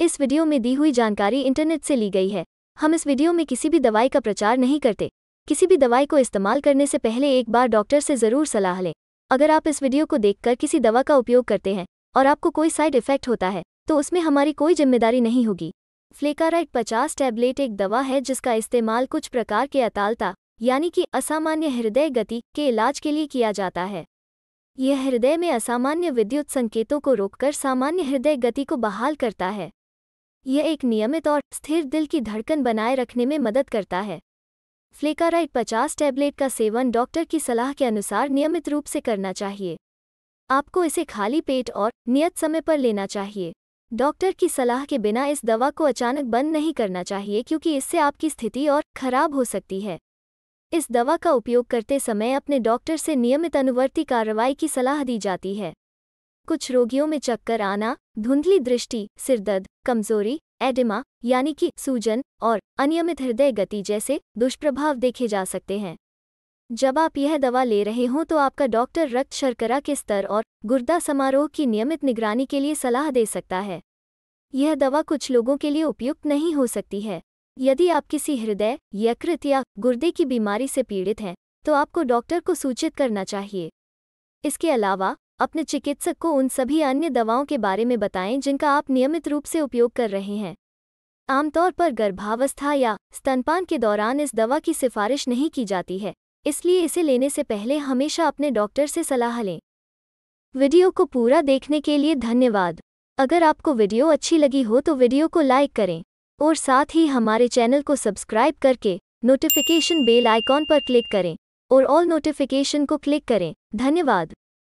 इस वीडियो में दी हुई जानकारी इंटरनेट से ली गई है हम इस वीडियो में किसी भी दवाई का प्रचार नहीं करते किसी भी दवाई को इस्तेमाल करने से पहले एक बार डॉक्टर से ज़रूर सलाह लें अगर आप इस वीडियो को देखकर किसी दवा का उपयोग करते हैं और आपको कोई साइड इफेक्ट होता है तो उसमें हमारी कोई जिम्मेदारी नहीं होगी फ्लेकाराइट पचास टैबलेट एक दवा है जिसका इस्तेमाल कुछ प्रकार के अतालता यानी कि असामान्य हृदय गति के इलाज के लिए किया जाता है यह हृदय में असामान्य विद्युत संकेतों को रोककर सामान्य हृदय गति को बहाल करता है यह एक नियमित और स्थिर दिल की धड़कन बनाए रखने में मदद करता है फ्लेकाराइट 50 टैबलेट का सेवन डॉक्टर की सलाह के अनुसार नियमित रूप से करना चाहिए आपको इसे खाली पेट और नियत समय पर लेना चाहिए डॉक्टर की सलाह के बिना इस दवा को अचानक बंद नहीं करना चाहिए क्योंकि इससे आपकी स्थिति और खराब हो सकती है इस दवा का उपयोग करते समय अपने डॉक्टर से नियमित अनुवर्ती कार्रवाई की सलाह दी जाती है कुछ रोगियों में चक्कर आना धुंधली दृष्टि सिरदर्द कमजोरी एडिमा यानी कि सूजन और अनियमित हृदय गति जैसे दुष्प्रभाव देखे जा सकते हैं जब आप यह दवा ले रहे हों तो आपका डॉक्टर रक्त शर्करा के स्तर और गुर्दा समारोह की नियमित निगरानी के लिए सलाह दे सकता है यह दवा कुछ लोगों के लिए उपयुक्त नहीं हो सकती है यदि आप किसी हृदय यकृत या गुर्दे की बीमारी से पीड़ित हैं तो आपको डॉक्टर को सूचित करना चाहिए इसके अलावा अपने चिकित्सक को उन सभी अन्य दवाओं के बारे में बताएं जिनका आप नियमित रूप से उपयोग कर रहे हैं आमतौर पर गर्भावस्था या स्तनपान के दौरान इस दवा की सिफारिश नहीं की जाती है इसलिए इसे लेने से पहले हमेशा अपने डॉक्टर से सलाह लें वीडियो को पूरा देखने के लिए धन्यवाद अगर आपको वीडियो अच्छी लगी हो तो वीडियो को लाइक करें और साथ ही हमारे चैनल को सब्सक्राइब करके नोटिफिकेशन बेल आइकॉन पर क्लिक करें और ऑल नोटिफिकेशन को क्लिक करें धन्यवाद